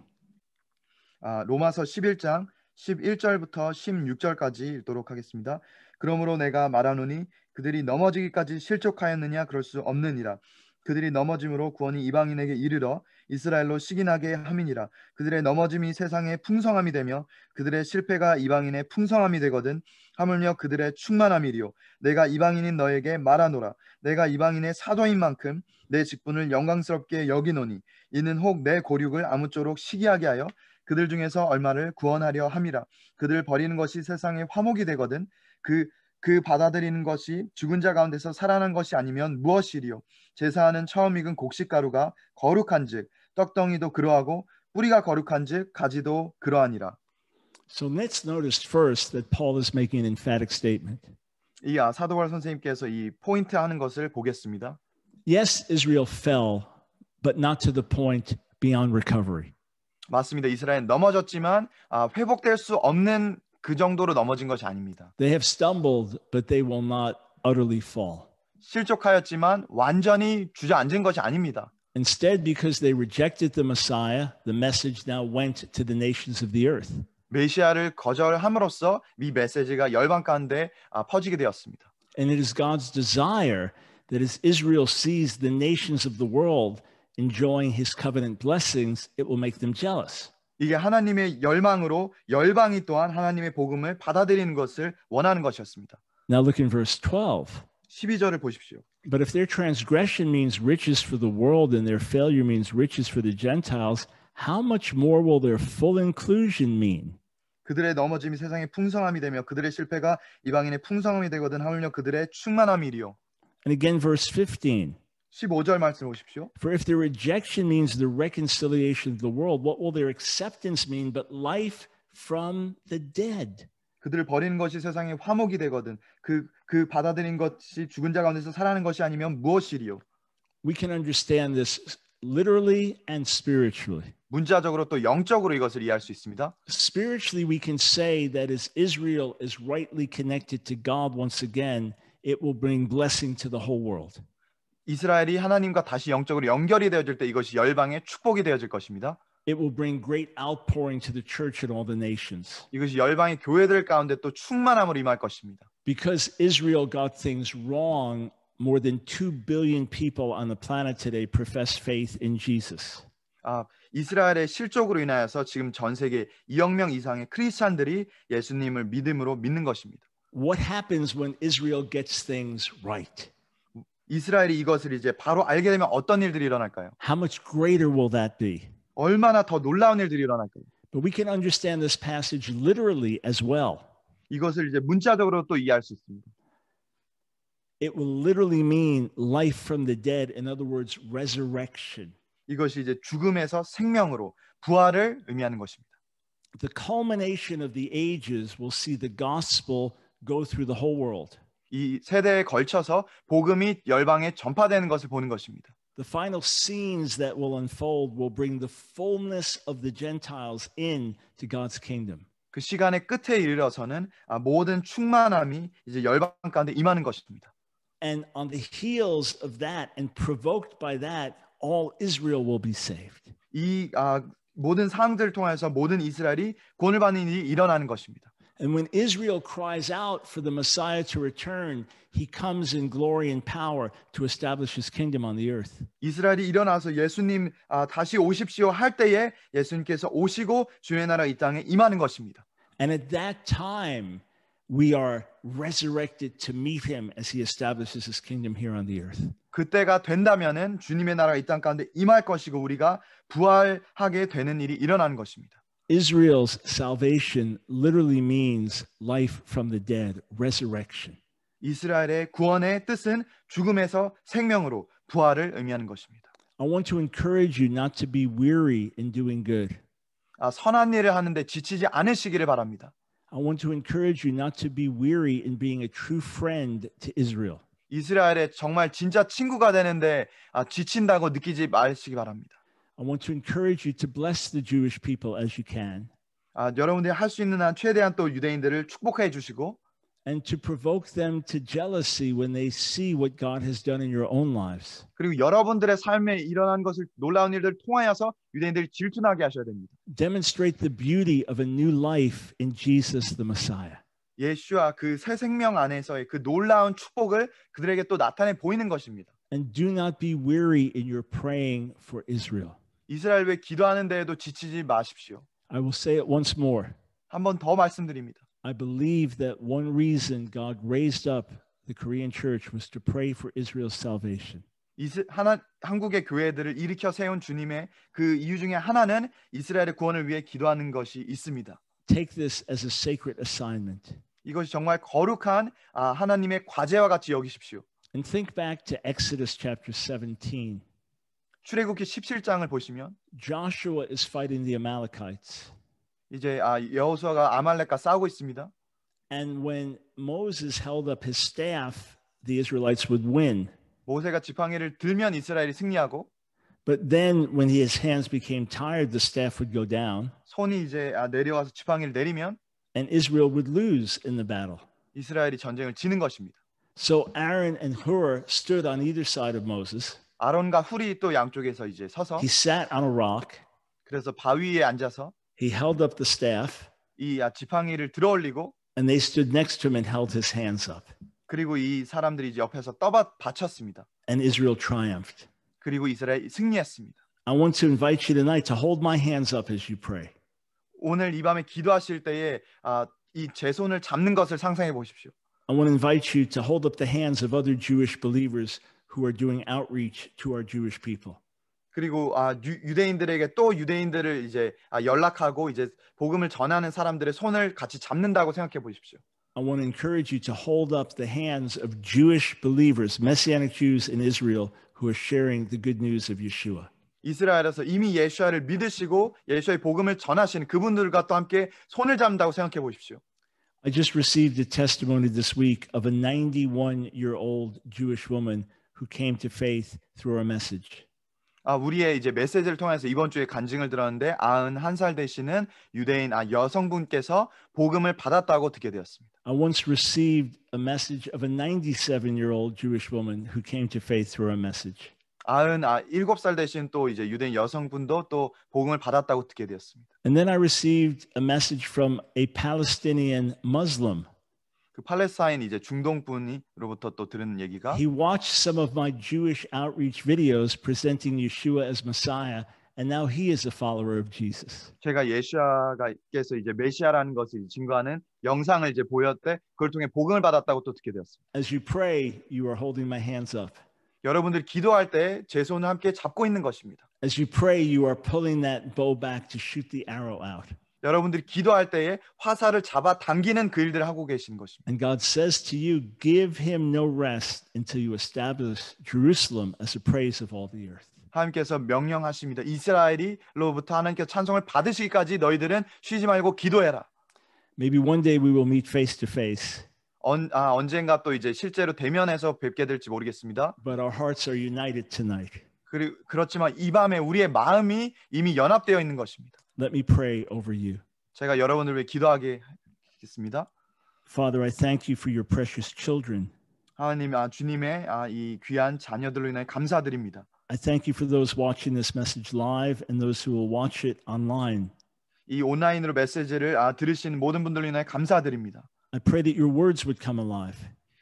아, 로마서 11장 11절부터 16절까지 읽도록 하겠습니다. 그러므로 내가 말하노니 그들이 넘어지기까지 실족하였느냐 그럴 수 없느니라. 그들이 넘어짐으로 구원이 이방인에게 이르러 이스라엘로 시기나게 함이니라. 그들의 넘어짐이 세상의 풍성함이 되며 그들의 실패가 이방인의 풍성함이 되거든 하물며 그들의 충만함이리요 내가 이방인인 너에게 말하노라 내가 이방인의 사도인 만큼 내 직분을 영광스럽게 여기노니 이는 혹 내 고륙을 아무쪼록 시기하게 하여 그들 중에서 얼마를 구원하려 함이라 그들 버리는 것이 세상의 화목이 되거든 그그 그 받아들이는 것이 죽은 자 가운데서 살아난 것이 아니면 무엇이리요? 제사하는 처음 익은 곡식 가루가 거룩한즉 떡덩이도 그러하고 뿌리가 거룩한즉 가지도 그러하니라. So let's notice first that Paul is making an emphatic statement. 이야 사도바울 선생님께서 이 포인트 하는 것을 보겠습니다. Yes, Israel fell, but not to the point beyond recovery. 맞습니다. 이스라엘 넘어졌지만 아, 회복될 수 없는 그 정도로 넘어진 것이 아닙니다. They have stumbled, but they will not utterly fall. 실족하였지만 완전히 주저앉은 것이 아닙니다. Instead, because they rejected the Messiah, the message now went to the nations of the earth. 메시아를 거절함으로써 이 메시지가 열방 가운데 퍼지게 되었습니다. And it is God's desire that as Israel sees the nations of the world enjoying his covenant blessings, it will make them jealous. 이게 하나님의 열망으로 열방이 또한 하나님의 복음을 받아들이는 것을 원하는 것이었습니다. Now look in verse 12. 12절을 보십시오. But if their transgression means riches for the world and their failure means riches for the Gentiles, how much more will their full inclusion mean? 그들의 넘어짐이 세상의 풍성함이 되며 그들의 실패가 이방인의 풍성함이 되거든 하물며 그들의 충만함이리요. And again verse 15. 15절 말씀 보십시오. For if their rejection means the reconciliation of the world, what will their acceptance mean but life from the dead? 그들을 버린 것이 세상의 화목이 되거든 그그 그 받아들인 것이 죽은 자 가운데서 살아나는 것이 아니면 무엇이리요? We can understand this literally and spiritually. 문자적으로 또 영적으로 이것을 이해할 수 있습니다. Spiritually we can say that as Israel is rightly connected to God once again, it will bring blessing to the whole world. 이스라엘이 하나님과 다시 영적으로 연결이 되어질 때 이것이 열방에 축복이 되어질 것입니다. It will bring great outpouring to the church and all the nations. 이것이 열방의 교회들 가운데 또 충만함을 임할 것입니다. Because Israel got things wrong, more than 2 billion people on the planet today profess faith in Jesus. 아, 이스라엘의 실족으로 인하여서 지금 전 세계 2억 명 이상의 크리스찬들이 예수님을 믿음으로 믿는 것입니다. What happens when Israel gets things right? 이스라엘이 이것을 이제 바로 알게 되면 어떤 일들이 일어날까요? How much greater will that be? 얼마나 더 놀라운 일들이 일어날까요? But we can understand this passage literally as well. 이것을 이제 문자적으로 또 이해할 수 있습니다. It will literally mean life from the dead, in other words, resurrection. 이것이 이제 죽음에서 생명으로 부활을 의미하는 것입니다. The culmination of the ages will see the gospel go through the whole world. 이 세대에 걸쳐서 복음이 열방에 전파되는 것을 보는 것입니다. The final scenes that will unfold will bring the fullness of the Gentiles in to God's kingdom. 그 시간의 끝에 이르러서는 모든 충만함이 이제 열방 가운데 임하는 것입니다. And on the heels of that and provoked by that all Israel will be saved. 이 아, 모든 통해서 모든 이스라엘이 구원을 받는 일이 일어나는 것입니다. And when Israel cries out for the Messiah to return, he comes in glory and power to establish his kingdom on the earth. 이스라엘이 일어나서 예수님 아, 다시 오십시오 할 때에 예수님께서 오시고 주의 나라 이 땅에 임하는 것입니다. And at that time we are resurrected to meet him as he establishes his kingdom here on the earth. 그때가 된다면은 주님의 나라가 이 땅 가운데 임할 것이고 우리가 부활하게 되는 일이 일어나는 것입니다. Israel's salvation literally means life from the dead, resurrection. 이스라엘의 구원의 뜻은 죽음에서 생명으로 부활을 의미하는 것입니다. I want to encourage you not to be weary in doing good. 아, 선한 일을 하는데 지치지 않으시기를 바랍니다. I want to encourage you not to be weary in being a true friend to Israel. 이스라엘의 정말 진짜 친구가 되는데 아, 지친다고 느끼지 마시기 바랍니다. I want to encourage you to bless the Jewish people as you can. 아, 여러분들이 할 수 있는 한 최대한 또 유대인들을 축복해 주시고 and to provoke them to jealousy when they see what God has done in your own lives. 그리고 여러분들의 삶에 일어난 것을 놀라운 일들을 통하여서 유대인들이 질투나게 하셔야 됩니다. Demonstrate the beauty of a new life in Jesus the Messiah. 예수와 그 새 생명 안에서의 그 놀라운 축복을 그들에게 또 나타내 보이는 것입니다. And do not be weary in your praying for Israel. 이스라엘 왜 기도하는 데에도 지치지 마십시오. I will say it once more. 한번 더 말씀드립니다. I believe that one reason God raised up the Korean church was to pray for Israel's salvation. 하나 한국의 교회들을 일으켜 세운 주님의 그 이유 중에 하나는 이스라엘의 구원을 위해 기도하는 것이 있습니다. Take this as a sacred assignment. 이것이 정말 거룩한 아, 하나님의 과제와 같이 여기십시오. And think back to Exodus chapter 17. 출애굽기 17장을 보시면 Joshua is fighting the Amalekites. 이제 아, 여호수아가 아말렉과 싸우고 있습니다. And when Moses held up his staff, the Israelites would win. 모세가 지팡이를 들면 이스라엘이 승리하고 But then when his hands became tired, the staff would go down. 손이 이제 내려와서 지팡이를 내리면 and Israel would lose in the battle. 이스라엘이 전쟁을 지는 것입니다. So Aaron and Hur stood on either side of Moses. 아론과 훌이 또 양쪽에서 이제 서서 He sat on a rock. 그래서 바위에 앉아서 He held up the staff. 이 지팡이를 들어올리고 And they stood next to him and held his hands up. 그리고 이 사람들이 이제 옆에서 떠받 받쳤습니다. And Israel triumphed. 그리고 이스라엘 승리했습니다. I want to invite you tonight to hold my hands up as you pray. 오늘 이 밤에 기도하실 때에 아, 이제 손을 잡는 것을 상상해 보십시오. I want to invite you to hold up the hands of other Jewish believers who are doing outreach to our Jewish people. 그리고 아, 유, 유대인들에게 또 유대인들을 이제 아, 연락하고 이제 복음을 전하는 사람들의 손을 같이 잡는다고 생각해 보십시오. I want to encourage you to hold up the hands of Jewish believers, Messianic Jews in Israel who are sharing the good news of Yeshua. 이스라엘에서 이미 예수아를 믿으시고 예수아의 복음을 전하신 그분들과 또 함께 손을 잡는다고 생각해 보십시오. I just received a testimony this week of a 91-year-old Jewish woman who came to faith through our message. 아, 우리의 이제 메시지를 통해서 이번 주에 간증을 들었는데 91살 되시는 유대인 아, 여성분께서 복음을 받았다고 듣게 되었습니다. I once received a message of a 97-year-old Jewish woman who came to faith through our message. 아흔 아 일곱 살 되신 또 이제 유대인 여성분도 또 복음을 받았다고 듣게 되었습니다. And then I received a message from a Palestinian Muslim. 그 팔레스타인 이제 중동 분이로부터 또 들은 얘기가 He watched some of my Jewish outreach videos presenting Yeshua as Messiah and now he is a follower of Jesus. 제가 예수아가께서 이제 메시아라는 것을 증거하는 영상을 이제 보였대. 그걸 통해 복음을 받았다고 또 듣게 되었습니다. As you pray, you are holding my hands up. 여러분들 기도할 때제 손을 함께 잡고 있는 것입니다. As you pray, you are pulling that bow back to shoot the arrow out. 여러분들이 기도할 때에 화살을 잡아 당기는 그 일들을 하고 계신 것입니다. And God says to you, give him no rest until you establish Jerusalem as a praise of all the earth. 하나님께서 명령하십니다. 이스라엘이로부터 하나님께 찬송을 받으시기까지 너희들은 쉬지 말고 기도해라. Maybe one day we will meet face to face. 언, 아, 언젠가 또 이제 실제로 대면해서 뵙게 될지 모르겠습니다. But our hearts are united tonight. 그리, 그렇지만 이 밤에 우리의 마음이 이미 연합되어 있는 것입니다. Let me pray over you. 제가 여러분을 위해 기도하겠습니다. Father, I thank you for your precious children. 하나님, 아, 주님의 아, 이 귀한 자녀들로 인해 감사드립니다. I thank you for those watching this message live and those who will watch it online. 이 온라인으로 메시지를 아, 들으신 모든 분들로 인해 감사드립니다. I pray that your words would come alive.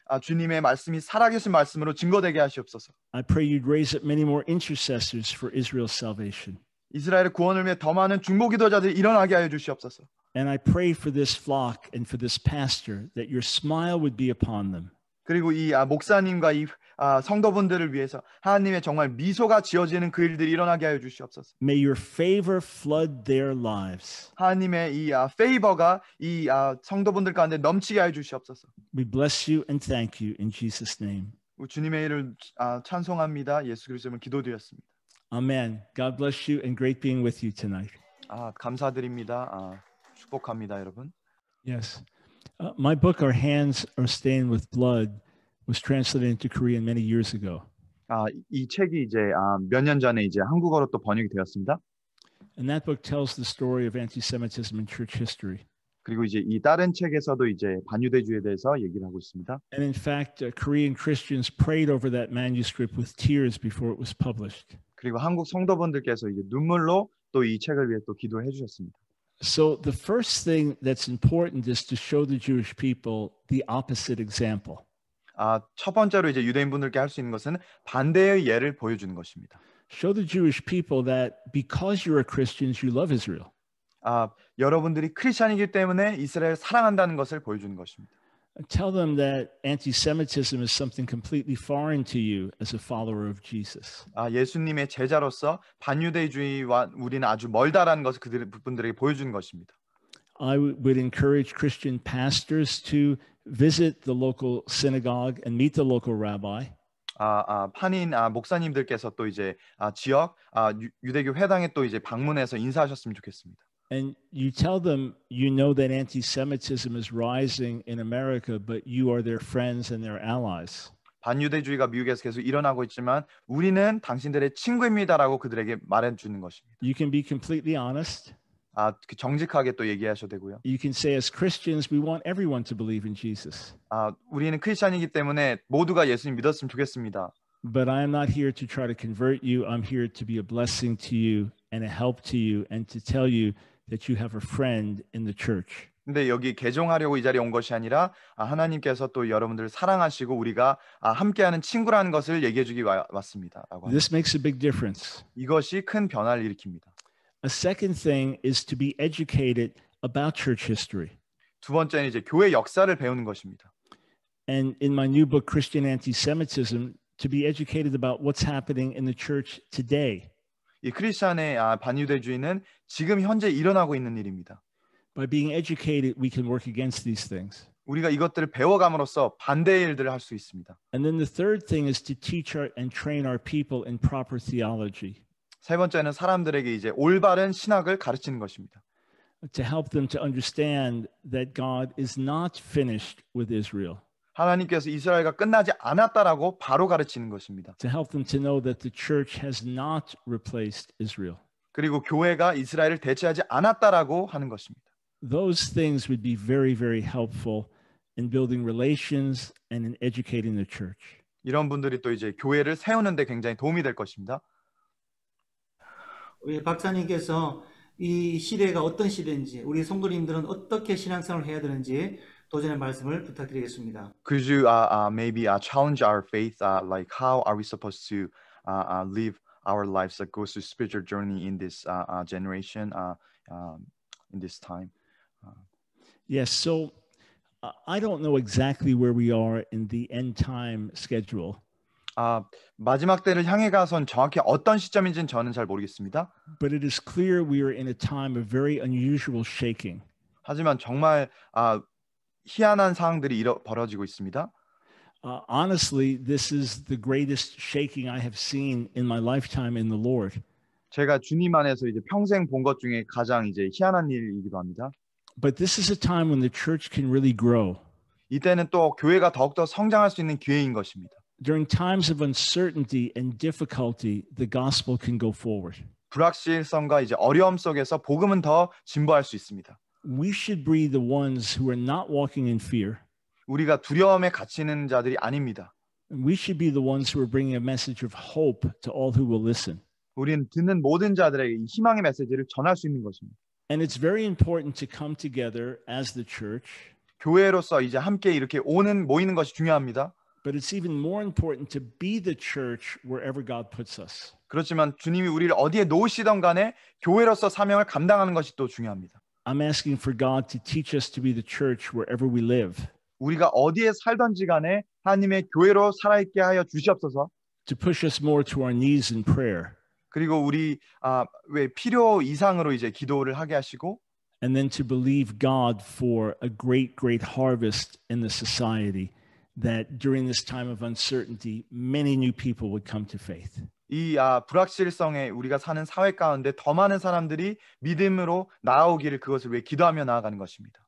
아, 주님의 말씀이 살아계신 말씀으로 증거되게 하시옵소서. I pray you'd raise up many more intercessors for Israel's salvation. 이스라엘의 구원을 위해 더 많은 중보 기도자들이 일어나게 하여 주시옵소서. And I pray for this flock and for this pastor that your smile would be upon them. 그리고 이 아, 목사님과 이 성도분들을 위해서 하나님의 정말 미소가 지어지는 그 일들이 일어나게 하여 주시옵소서. May your favor flood their lives. 하나님의 이 아, 페이버가 이 아, 성도분들 가운데 넘치게 하여 주시옵소서. We bless you and thank you in Jesus name. 주님의 이름을 아, 찬송합니다. 예수 그리스도 이름으로 기도드렸습니다. Amen. God bless you and great being with you tonight. 아, 감사드립니다. 아, 축복합니다, 여러분. Yes. Uh, my book Our Hands Are Stained with Blood was translated into Korean many years ago. 아, 이 책이 이제 아, 몇년 전에 이제 한국어로 또 번역이 되었습니다. And that book tells the story of anti-Semitism in church history. 그리고 이제 이 다른 책에서도 이제 반유대주에 대해서 얘기를 하고 있습니다. And in fact, uh, Korean Christians prayed over that manuscript with tears before it was published. 그리고 한국 성도분들께서 이제 눈물로 또이 책을 위해 또 기도해 주셨습니다. So the first thing that's important is to show the Jewish people the opposite example. 아, 첫 번째로 이제 유대인분들께 할 수 있는 것은 반대의 예를 보여주는 것입니다. Show the Jewish people that because you are Christians, you love Israel. 아, 여러분들이 크리스천이기 때문에 이스라엘 사랑한다는 것을 보여주는 것입니다. Tell them that anti-Semitism is something completely foreign to you as a follower of Jesus. 아, 예수님의 제자로서 반유대주의와 우리는 아주 멀다라는 것을 그들 분들에게 보여주는 것입니다. I would encourage Christian pastors to visit the local synagogue and meet the local rabbi. 아, 아, 판인 아, 목사님들께서 또 이제 아, 지역 아, 유, 유대교 회당에 또 이제 방문해서 인사하셨으면 좋겠습니다. And you tell them you know that anti-Semitism is rising in America, but you are their friends and their allies. 반유대주의가 미국에서 계속 일어나고 있지만 우리는 당신들의 친구입니다라고 그들에게 말해 주는 것입니다. You can be completely honest. 아, 정직하게 또 얘기하셔도 되고요. You can say as Christians we want everyone to believe in Jesus. 아, 우리는 크리스천이기 때문에 모두가 예수님 믿었으면 좋겠습니다. But I am not here to try to convert you. I'm here to be a blessing to you and a help to you and to tell you that you have a friend in the church. 근데 여기 개종하려고 이 자리에 온 것이 아니라 아, 하나님께서 또 여러분들을 사랑하시고 우리가 아, 함께하는 친구라는 것을 얘기해 주기 왔습니다. This makes a big difference. 이것이 큰 변화를 일으킵니다. A second thing is to be educated about church history. 두 번째는 이제 교회 역사를 배우는 것입니다. And in my new book Christian Anti-Semitism to be educated about what's happening in the church today. 이 크리스천의 아, 반유대주의는 지금 현재 일어나고 있는 일입니다. By being educated we can work against these things. 우리가 이것들을 배워감으로써 반대의 일들을 할 있습니다. And then the third thing is to teach our, and train our people in proper theology. 세 번째는 사람들에게 이제 올바른 신학을 가르치는 것입니다. To help them to understand that God is not finished with Israel. 하나님께서 이스라엘과 끝나지 않았다라고 바로 가르치는 것입니다. To help them to know that the church has not replaced Israel. 그리고 교회가 이스라엘을 대체하지 않았다라고 하는 것입니다. Those things would be very very helpful in building relations and in educating the church. 이런 분들이 또 이제 교회를 세우는 데 굉장히 도움이 될 것입니다. 우리 박사님께서 이 시대가 어떤 시대인지 우리 성도님들은 어떻게 신앙생활을 해야 되는지 도전의 말씀을 부탁드리겠습니다. Could you uh, uh, maybe uh, challenge our faith? Uh, like how are we supposed to uh, uh, live our lives that goes to spiritual journey in this uh, uh, generation, uh, um, in this time? Uh, yes. So uh, I don't know exactly where we are in the end time schedule. 아, 마지막 때를 향해 가선 정확히 어떤 시점인지는 저는 잘 모르겠습니다. But it is clear we are in a time of very unusual shaking. 하지만 정말 아, 희한한 상황들이 일어, 벌어지고 있습니다. Uh, honestly, this is the greatest shaking I have seen in my lifetime in the Lord. 제가 주님 안에서 이제 평생 본 것 중에 가장 이제 희한한 일이기도 합니다. But this is a time when the church can really grow. 이때는 또 교회가 더욱더 성장할 수 있는 기회인 것입니다. during times of uncertainty and difficulty, the gospel can go forward. 불확실성과 이제 어려움 속에서 복음은 더 진보할 수 있습니다. We should be the ones who are not walking in fear. 우리가 두려움에 갇히는 자들이 아닙니다. We should be the ones who are bringing a message of hope to all who will listen. 우리는 듣는 모든 자들에게 희망의 메시지를 전할 수 있는 것입니다. And it's very important to come together as the church. 교회로서 이제 함께 이렇게 오는 모이는 것이 중요합니다 but it's even more important to be the church wherever God puts us. 그렇지만 주님이 우리를 어디에 놓으시던 간에 교회로서 사명을 감당하는 것이 또 중요합니다. I'm asking for God to teach us to be the church wherever we live. 우리가 어디에 살던지 간에 하나님의 교회로 살아 있게 하여 주시옵소서. To push us more to our knees in prayer. 그리고 우리 아, 왜 필요 이상으로 이제 기도를 하게 하시고 and then to believe God for a great great harvest in the society that during this time of uncertainty, many new people would come to faith. 이 아, 불확실성에 우리가 사는 사회 가운데 더 많은 사람들이 믿음으로 나아오기를 그것을 위해 기도하며 나아가는 것입니다.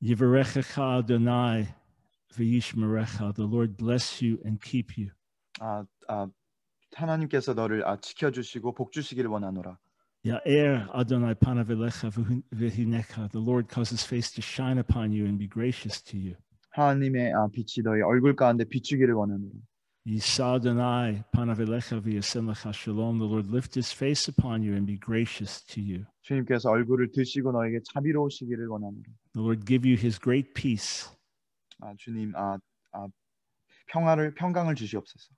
The Lord bless you and keep you. 하나님께서 너를 아, 지켜주시고 복주시기를 원하노라. Adonai v'hinecha. The Lord cause His face to shine upon you and be gracious to you. 하나님의 빛이 너희 얼굴 가운데 비추기를 원하노라. Yisad Adonai panav elecha v'yasemlecha shalom. The Lord lift His face upon you and be gracious to you. 주님께서 얼굴을 드시고 너에게 자비로우시기를 원하노라. The Lord give you His great peace. 아 주님 아, 아 평화를 평강을 주시옵소서.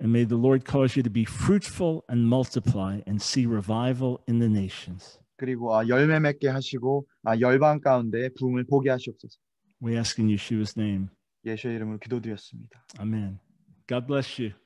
And may the Lord cause you to be fruitful and multiply and see revival in the nations. 그리고 아 열매 맺게 하시고 아 열방 가운데 부흥을 보게 하시옵소서. We ask in Yeshua's name. 예수의 이름으로 기도드렸습니다. 아멘. God bless you.